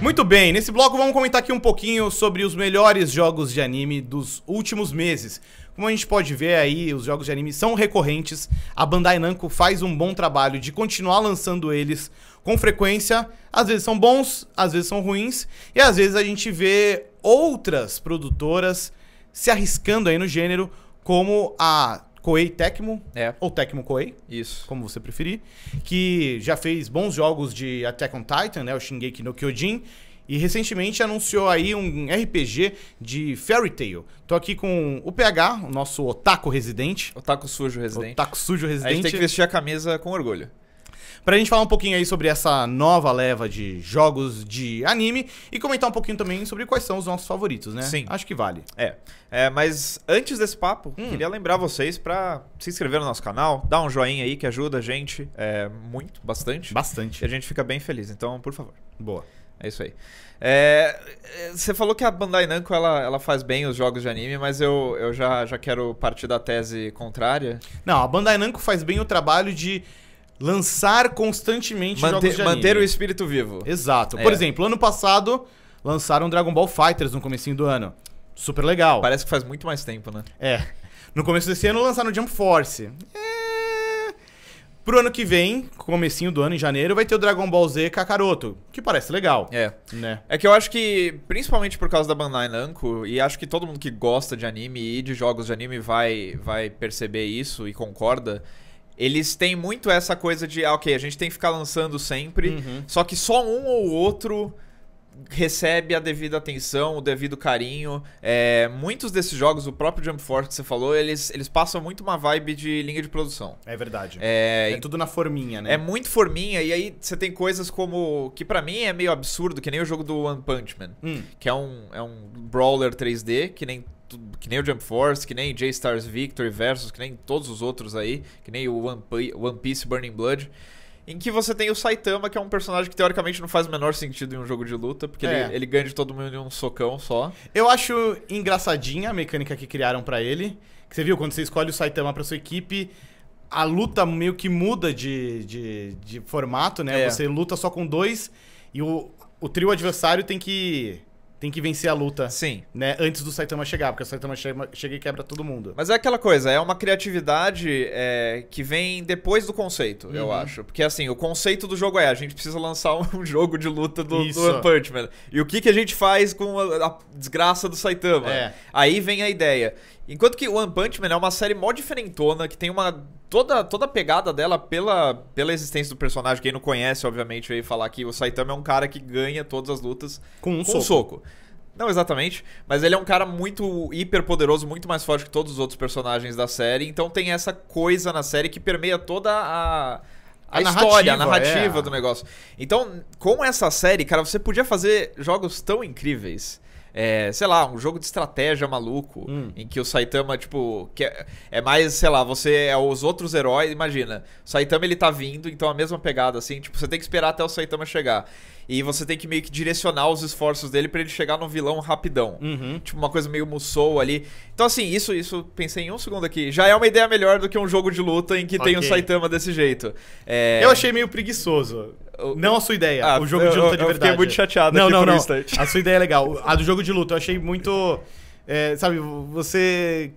Muito bem, nesse bloco vamos comentar aqui um pouquinho sobre os melhores jogos de anime dos últimos meses. Como a gente pode ver aí, os jogos de anime são recorrentes. A Bandai Namco faz um bom trabalho de continuar lançando eles com frequência. Às vezes são bons, às vezes são ruins, e às vezes a gente vê outras produtoras se arriscando aí no gênero, como a Koei Tecmo, é. ou Tecmo Koei, isso. como você preferir, que já fez bons jogos de Attack on Titan, né, o Shingeki no Kyojin, e recentemente anunciou aí um RPG de Fairy Tail. Tô aqui com o PH, o nosso otaku residente. Otaku sujo residente. Otaku sujo residente. A gente tem que vestir a camisa com orgulho pra gente falar um pouquinho aí sobre essa nova leva de jogos de anime e comentar um pouquinho também sobre quais são os nossos favoritos, né? Sim. Acho que vale. É. é mas antes desse papo, hum. queria lembrar vocês pra se inscrever no nosso canal, dar um joinha aí que ajuda a gente é, muito, bastante. Bastante. E a gente fica bem feliz, então, por favor. Boa. É isso aí. É, você falou que a Bandai Namco ela, ela faz bem os jogos de anime, mas eu, eu já, já quero partir da tese contrária. Não, a Bandai Namco faz bem o trabalho de lançar constantemente Mante jogos de anime. Manter o espírito vivo. Exato. É. Por exemplo, ano passado lançaram Dragon Ball Fighters no comecinho do ano. Super legal. Parece que faz muito mais tempo, né? É. No começo desse ano lançaram Jump Force. É... Pro ano que vem, comecinho do ano, em janeiro, vai ter o Dragon Ball Z Kakaroto, que parece legal. É. Né? É que eu acho que, principalmente por causa da Bandai Namco, e acho que todo mundo que gosta de anime e de jogos de anime vai, vai perceber isso e concorda, eles têm muito essa coisa de, ah, ok, a gente tem que ficar lançando sempre, uhum. só que só um ou outro recebe a devida atenção, o devido carinho. É, muitos desses jogos, o próprio Jump Force que você falou, eles, eles passam muito uma vibe de linha de produção. É verdade. É, é tudo na forminha, né? É muito forminha, e aí você tem coisas como. que para mim é meio absurdo, que nem o jogo do One Punch Man, hum. que é um, é um brawler 3D, que nem que nem o Jump Force, que nem J-Stars Victory versus, que nem todos os outros aí, que nem o One, Piece Burning Blood, em que você tem o Saitama, que é um personagem que teoricamente não faz o menor sentido em um jogo de luta, porque é. ele, ele, ganha de todo mundo em um socão só. Eu acho engraçadinha a mecânica que criaram para ele, que você viu, quando você escolhe o Saitama pra sua equipe, a luta meio que muda de, de, de formato, né? É. Você luta só com dois e o, o trio adversário tem que tem que vencer a luta. Sim. Né, antes do Saitama chegar, porque o Saitama chega, chega e quebra todo mundo. Mas é aquela coisa, é uma criatividade é, que vem depois do conceito, uhum. eu acho. Porque assim, o conceito do jogo é, a gente precisa lançar um jogo de luta do, one do Punch Man. E o que, que a gente faz com a, a desgraça do Saitama? É. Aí vem a ideia. Enquanto que o One Punch Man é uma série mó diferentona, que tem uma toda, toda a pegada dela pela, pela existência do personagem, quem não conhece, obviamente, veio falar que o Saitama é um cara que ganha todas as lutas com um, com soco. um soco. Não exatamente, mas ele é um cara muito hiper poderoso, muito mais forte que todos os outros personagens da série, então tem essa coisa na série que permeia toda a a, a história, narrativa, a narrativa é. do negócio. Então, com essa série, cara, você podia fazer jogos tão incríveis é, sei lá, um jogo de estratégia maluco, hum. em que o Saitama, tipo, é, é, mais, sei lá, você é os outros heróis, imagina. O Saitama ele tá vindo, então a mesma pegada, assim, tipo, você tem que esperar até o Saitama chegar. E você tem que meio que direcionar os esforços dele para ele chegar no vilão rapidão. Uhum. Tipo, uma coisa meio Musou ali. Então, assim, isso, isso, pensei em um segundo aqui. Já é uma ideia melhor do que um jogo de luta em que okay. tem o Saitama desse jeito. É... Eu achei meio preguiçoso. Não a sua ideia, ah, o jogo eu, de luta de verdade. Eu fiquei muito chateado não, aqui não, por não. um instante. A sua ideia é legal. A do jogo de luta eu achei muito... É, sabe, você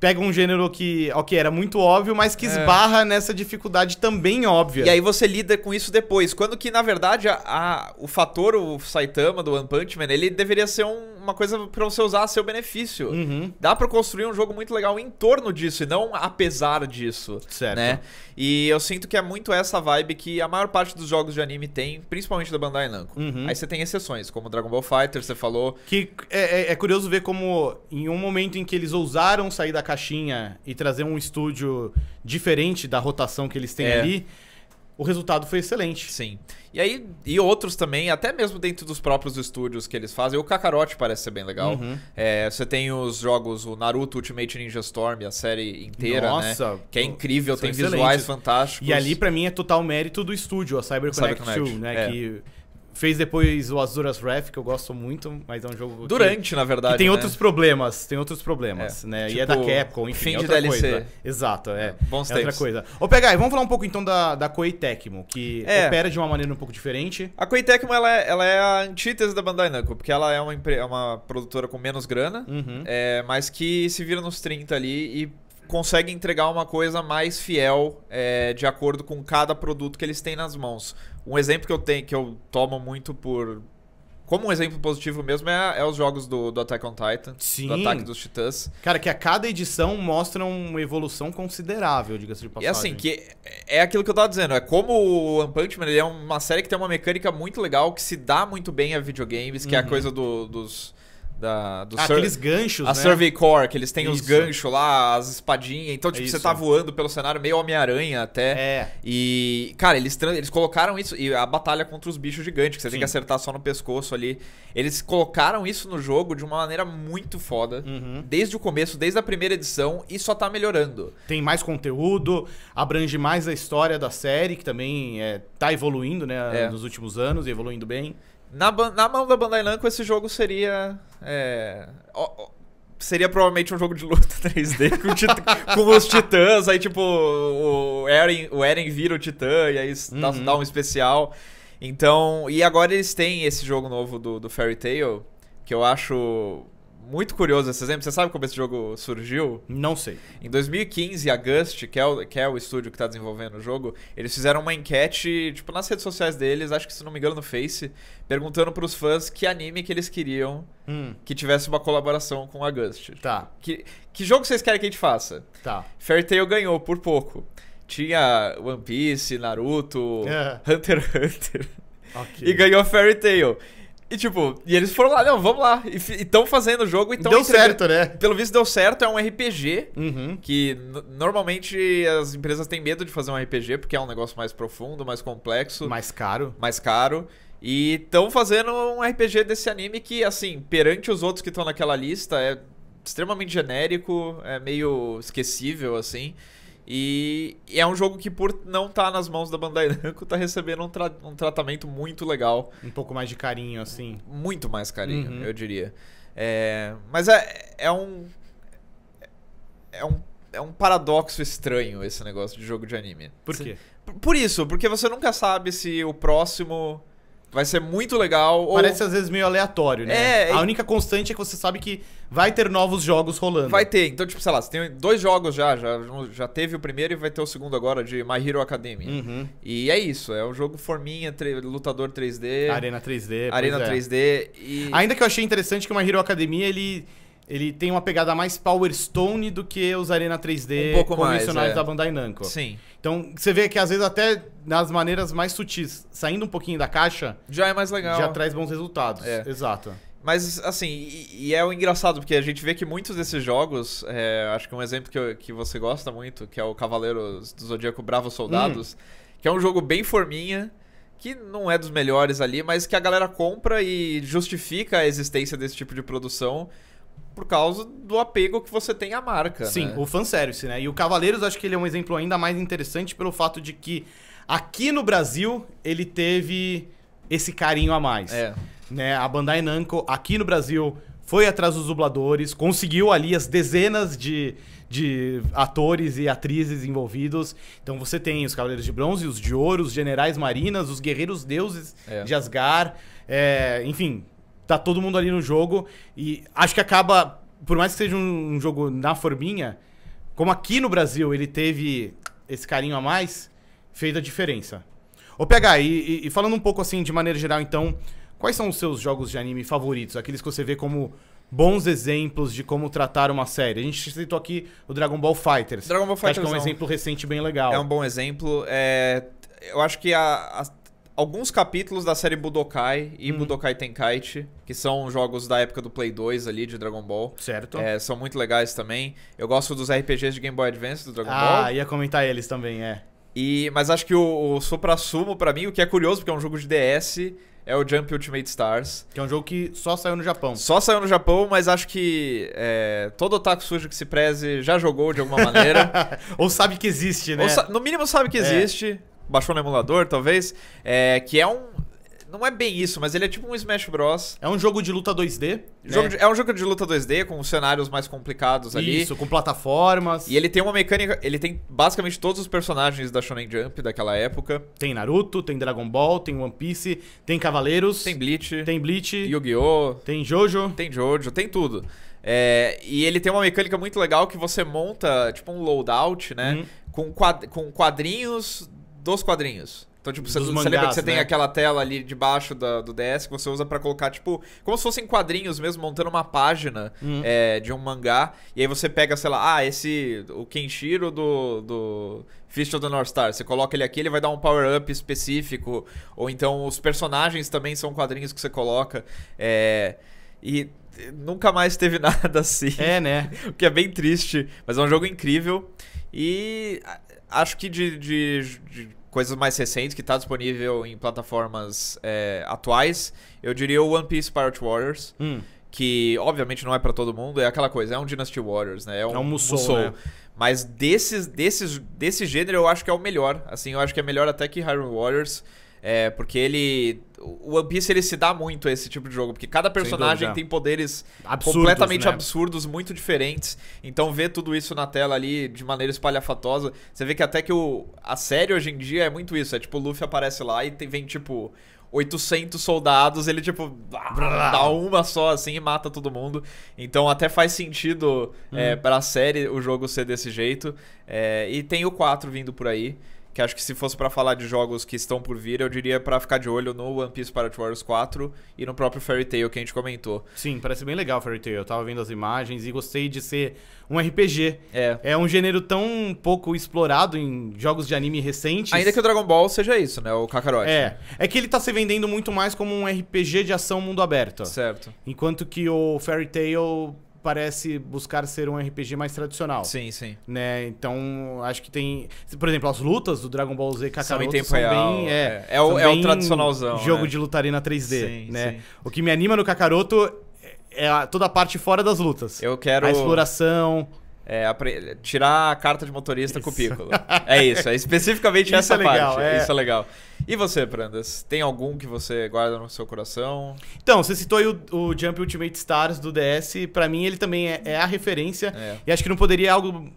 pega um gênero que, ok, era muito óbvio, mas que é. esbarra é. nessa dificuldade também óbvia. E aí você lida com isso depois. Quando que, na verdade, a, a o fator, o Saitama do One Punch Man, ele deveria ser um, uma coisa para você usar a seu benefício. Uhum. Dá para construir um jogo muito legal em torno disso e não apesar disso. Certo. Né? E eu sinto que é muito essa vibe que a maior parte dos jogos de anime tem, principalmente da Bandai Namco. Uhum. Aí você tem exceções, como Dragon Ball Fighter, você falou. Que é, é, é curioso ver como, em um momento em que eles ousaram sair da caixinha e trazer um estúdio diferente da rotação que eles têm é. ali, o resultado foi excelente. Sim. E aí, e outros também, até mesmo dentro dos próprios estúdios que eles fazem, o Kakarote parece ser bem legal. Uhum. É, você tem os jogos, o Naruto Ultimate Ninja Storm, a série inteira, né? Nossa, né? Que é incrível, tem excelentes. visuais fantásticos. E ali, para mim, é total mérito do estúdio, a CyberConnect Cyber 2, né? É. Que Fez depois o Azuras Wrath, que eu gosto muito, mas é um jogo. Durante, que, na verdade. Que tem né? outros problemas, tem outros problemas, é, né? Tipo, e é da tipo, Capcom, enfim. Fim é outra DLC. Coisa. Exato, é. é bons é tempos. outra coisa. Ô, Pegai, vamos falar um pouco então da, da Koei Tecmo, que é. opera de uma maneira um pouco diferente. A Koei Tecmo, ela é, ela é a antítese da Bandai Namco, porque ela é uma, é uma produtora com menos grana, uhum. é, mas que se vira nos 30 ali e consegue entregar uma coisa mais fiel é, de acordo com cada produto que eles têm nas mãos. Um exemplo que eu tenho, que eu tomo muito por. Como um exemplo positivo mesmo é, é os jogos do, do, Attack on Titan, Sim. do Ataque dos Titãs. Cara, que a cada edição mostra uma evolução considerável, diga-se de é assim, passagem. E assim, que é aquilo que eu tava dizendo, é como o One Punch Man, ele é uma série que tem uma mecânica muito legal, que se dá muito bem a videogames, que uhum. é a uhum. coisa do, dos da, do ah, aqueles ganchos, A né? Survey Core, que eles têm Isso. os ganchos lá, as espadinhas. Então, tipo, você tá voando pelo cenário meio Homem-Aranha até. É. E, cara, eles, eles colocaram isso. E a batalha contra os bichos gigantes, que você Sim. tem que acertar só no pescoço ali. Eles colocaram isso no jogo de uma maneira muito foda. Uhum. Desde o começo, desde a primeira edição, e só tá melhorando. Tem mais conteúdo, abrange mais a história da série, que também é, tá evoluindo, né? É. Nos últimos anos, e evoluindo bem. Na, na mão da Bandai Namco, esse jogo seria. É, ó, seria provavelmente um jogo de luta 3D com, tit com os titãs. Aí, tipo, o Eren, o Eren vira o titã e aí uhum. dá, um especial. Então, e agora eles têm esse jogo novo do, do Fairy Tail, que eu acho muito curioso esse exemplo. Você sabe como esse jogo surgiu? Não sei. Em 2015, a Gust, que é o, que é o estúdio que está desenvolvendo o jogo, eles fizeram uma enquete, tipo, nas redes sociais deles, acho que se não me engano no Face, perguntando para os fãs que anime que eles queriam hum. que tivesse uma colaboração com a Gust. Tá. Que, que jogo vocês querem que a gente faça? Tá. Tail ganhou por pouco. Tinha One Piece, Naruto, é. Hunter x Hunter. Okay. E ganhou Fairy Tail. E tipo, e eles foram lá, não, vamos lá. E estão fazendo o jogo então Deu certo, né? Pelo visto deu certo, é um RPG. Uhum. Que normalmente as empresas têm medo de fazer um RPG, porque é um negócio mais profundo, mais complexo. Mais caro. Mais caro. E estão fazendo um RPG desse anime que, assim, perante os outros que estão naquela lista, é extremamente genérico, é meio esquecível, assim. E é um jogo que, por não estar tá nas mãos da Bandai Namco, tá recebendo um, tra um, tratamento muito legal. Um pouco mais de carinho, assim. Muito mais carinho, uhum. eu diria. É... Mas é, é um. É um. É um paradoxo estranho esse negócio de jogo de anime. Por quê? Por, por isso, porque você nunca sabe se o próximo Vai ser muito legal. Parece ou... às vezes meio aleatório, né? É, é, a única constante é que você sabe que vai ter novos jogos rolando. Vai ter. Então, tipo, sei lá, você tem dois jogos já. Já, já teve o primeiro e vai ter o segundo agora de My Hero Academy. Uhum. E é isso. É um jogo forminha, lutador 3D. Arena 3D. Arena 3D. É. E... Ainda que eu achei interessante que o My Hero Academy ele ele tem uma pegada mais Power Stone do que os Arena 3D um pouco convencionais mais, é. da Bandai Namco. Sim. Então, você vê que às vezes até nas maneiras mais sutis, saindo um pouquinho da caixa... Já é mais legal. Já traz bons resultados. É. Exato. Mas, assim, e, e é o engraçado, porque a gente vê que muitos desses jogos, é, acho que um exemplo que, eu, que você gosta muito, que é o Cavaleiro do Zodíaco Bravos Soldados, hum. que é um jogo bem forminha, que não é dos melhores ali, mas que a galera compra e justifica a existência desse tipo de produção por causa do apego que você tem à marca. Sim, né? o fanservice, né? E o Cavaleiros, acho que ele é um exemplo ainda mais interessante pelo fato de que aqui no Brasil ele teve esse carinho a mais. É. Né? A Bandai Namco aqui no Brasil foi atrás dos dubladores, conseguiu ali as dezenas de, de atores e atrizes envolvidos. Então você tem os Cavaleiros de Bronze, os de Ouro, os Generais Marinas, os Guerreiros Deuses é. de Asgard, é, enfim, tá todo mundo ali no jogo e acho que acaba, por mais que seja um, um jogo na forminha, como aqui no Brasil ele teve esse carinho a mais, fez a diferença. Ô PH, e, e falando um pouco assim de maneira geral, então, quais são os seus jogos de anime favoritos? Aqueles que você vê como bons exemplos de como tratar uma série. A gente citou aqui o Dragon Ball Fighters. Dragon Ball Fighters acho que é, é um exemplo recente bem legal. É um bom exemplo. É... Eu acho que a, a alguns capítulos da série Budokai e uhum. Budokai Tenkaichi, que são jogos da época do Play 2 ali, de Dragon Ball. Certo. É, são muito legais também. Eu gosto dos RPGs de Game Boy Advance do Dragon ah, Ball. Ah, ia comentar eles também, é. E, mas acho que o, o supra-sumo, pra mim, o que é curioso, porque é um jogo de DS, é o Jump Ultimate Stars. Que é um jogo que só saiu no Japão. Só saiu no Japão, mas acho que é, todo otaku sujo que se preze já jogou de alguma maneira. Ou sabe que existe, né? Ou, no mínimo sabe que é. existe. É baixou no emulador, talvez, é, que é um. Não é bem isso, mas ele é tipo um Smash Bros. É um jogo de luta 2D. Né? De, é um jogo de luta 2D com cenários mais complicados ali. Isso, com plataformas. E ele tem uma mecânica. Ele tem basicamente todos os personagens da Shonen Jump daquela época. Tem Naruto, tem Dragon Ball, tem One Piece, tem Cavaleiros. Tem Bleach. Tem Bleach. Yu-Gi-Oh! Tem Jojo. Tem Jojo, tem tudo. É, e ele tem uma mecânica muito legal que você monta, tipo um loadout, né? Uhum. Com, quad, com quadrinhos dos quadrinhos. Então, tipo, você, mangás, você lembra que você né? tem aquela tela ali debaixo do DS que você usa para colocar, tipo, como se fossem quadrinhos mesmo, montando uma página uhum. é, de um mangá. E aí você pega, sei lá, ah, esse. O Kenshiro do. do Fist of the North Star. Você coloca ele aqui, ele vai dar um power-up específico. Ou então os personagens também são quadrinhos que você coloca. É, e nunca mais teve nada assim. É, né? o que é bem triste. Mas é um jogo incrível. E acho que de, de, de coisas mais recentes que está disponível em plataformas é, atuais, eu diria o One Piece Pirate Warriors. Hum. Que obviamente não é para todo mundo, é aquela coisa, é um Dynasty Warriors, né? É um, é um Musou. Musou. Né? Mas desses, desses, desse gênero eu acho que é o melhor. Assim, eu acho que é melhor até que Hyrule Warriors. É, porque ele. O One Piece ele se dá muito a esse tipo de jogo, porque cada personagem tem poderes absurdos, completamente né? absurdos, muito diferentes. Então ver tudo isso na tela ali de maneira espalhafatosa, você vê que até que o a série hoje em dia é muito isso, é tipo o Luffy aparece lá e tem, vem tipo 800 soldados, ele tipo dá uma só assim e mata todo mundo. Então até faz sentido é, hum. é, para a série o jogo ser desse jeito. É, e tem o 4 vindo por aí. Que acho que se fosse para falar de jogos que estão por vir, eu diria para ficar de olho no One Piece Pirate Wars 4 e no próprio Fairy Tail que a gente comentou. Sim, parece bem legal o Fairy Tail. Eu tava vendo as imagens e gostei de ser um RPG. É. É um gênero tão pouco explorado em jogos de anime recentes. Ainda que o Dragon Ball seja isso, né? O Kakarot. É. É que ele tá se vendendo muito mais como um RPG de ação mundo aberto. Certo. Enquanto que o Fairy Tail parece buscar ser um RPG mais tradicional. Sim, sim. Né? Então, acho que tem. Por exemplo, as lutas do Dragon Ball Z Kakaroto são, são real, bem. É, é, é o, é o tradicionalzão. Jogo né? de lutarina 3D. Sim, né? Sim. O que me anima no Kakaroto é, é toda a parte fora das lutas. Eu quero. A exploração. É, tirar a carta de motorista isso. com o Piccolo. É isso, é especificamente isso essa é legal, parte. É... Isso é legal. E você, Prandas? Tem algum que você guarda no seu coração? Então, você citou aí o, o Jump Ultimate Stars do DS. Para mim, ele também é, é a referência. É. E acho que não poderia algo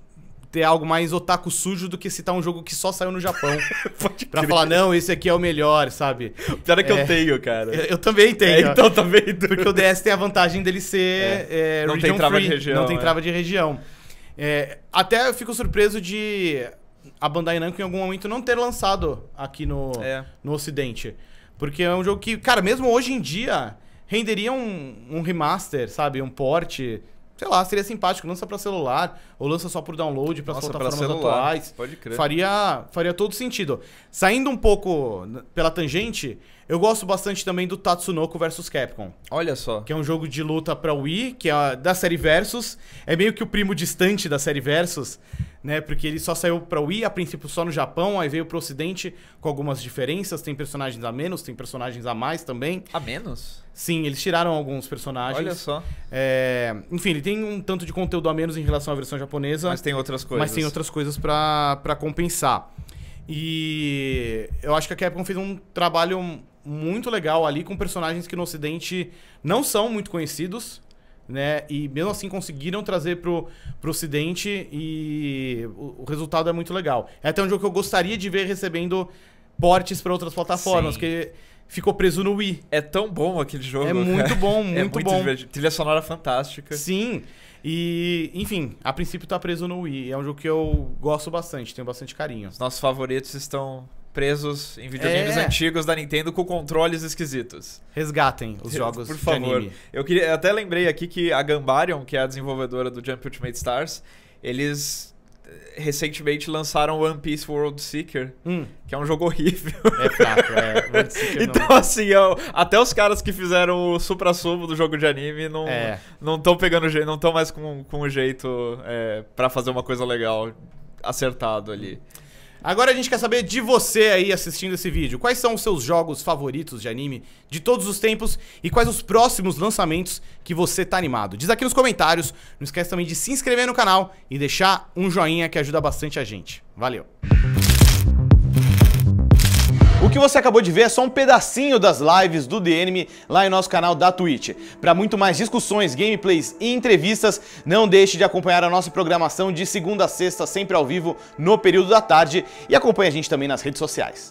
ter algo mais otaku sujo do que citar um jogo que só saiu no Japão. Pode pra falar, não, esse aqui é o melhor, sabe? O pior é que é, eu tenho, cara. Eu, eu também tenho. É, então também. tenho. porque o DS tem a vantagem dele ser. É. é não tem trava free, de região. Não tem é. trava de região. É, até eu fico surpreso de a Bandai Namco em algum momento não ter lançado aqui no, é. no Ocidente. Porque é um jogo que, cara, mesmo hoje em dia, renderia um, um remaster, sabe? Um port. Sei lá, seria simpático. Lança para celular ou lança só por download para as plataformas atuais. Pode crer. Faria, faria todo sentido. Saindo um pouco pela tangente, eu gosto bastante também do Tatsunoko vs Capcom. Olha só. Que é um jogo de luta para Wii, que é da série Versus. É meio que o primo distante da série Versus né? Porque ele só saiu para o Wii, a princípio só no Japão, aí veio para o Ocidente com algumas diferenças. Tem personagens a menos, tem personagens a mais também. A menos? Sim, eles tiraram alguns personagens. Olha só. É... Enfim, ele tem um tanto de conteúdo a menos em relação à versão japonesa. Mas tem outras coisas. Mas tem outras coisas para compensar. E eu acho que a Capcom fez um trabalho muito legal ali com personagens que no Ocidente não são muito conhecidos né? E mesmo assim conseguiram trazer pro, pro Ocidente e o, o resultado é muito legal. É até um jogo que eu gostaria de ver recebendo portes para outras plataformas, Sim. que ficou preso no Wii. É tão bom aquele jogo. É muito bom, muito, é muito bom. Divertido. Trilha sonora fantástica. Sim. E, enfim, a princípio tá preso no Wii. É um jogo que eu gosto bastante, tenho bastante carinho. Os nossos favoritos estão presos em videogames é. antigos da Nintendo com controles esquisitos. Resgatem os jogos Por favor. Eu queria, eu até lembrei aqui que a Gambarion, que é a desenvolvedora do Jump Ultimate Stars, eles eh, recentemente lançaram One Piece World Seeker, hum. que é um jogo horrível. É fraco, é. então, não... É. assim, eu, até os caras que fizeram o supra-sumo do jogo de anime não é. não estão pegando jeito, não estão mais com, com o jeito é, eh, para fazer uma coisa legal acertado ali. Hum. Agora a gente quer saber de você aí assistindo esse vídeo. Quais são os seus jogos favoritos de anime de todos os tempos e quais os próximos lançamentos que você tá animado? Diz aqui nos comentários. Não esquece também de se inscrever no canal e deixar um joinha que ajuda bastante a gente. Valeu! O que você acabou de ver é só um pedacinho das lives do The Enemy lá em nosso canal da Twitch. Para muito mais discussões, gameplays e entrevistas, não deixe de acompanhar a nossa programação de segunda a sexta, sempre ao vivo, no período da tarde. E acompanhe a gente também nas redes sociais.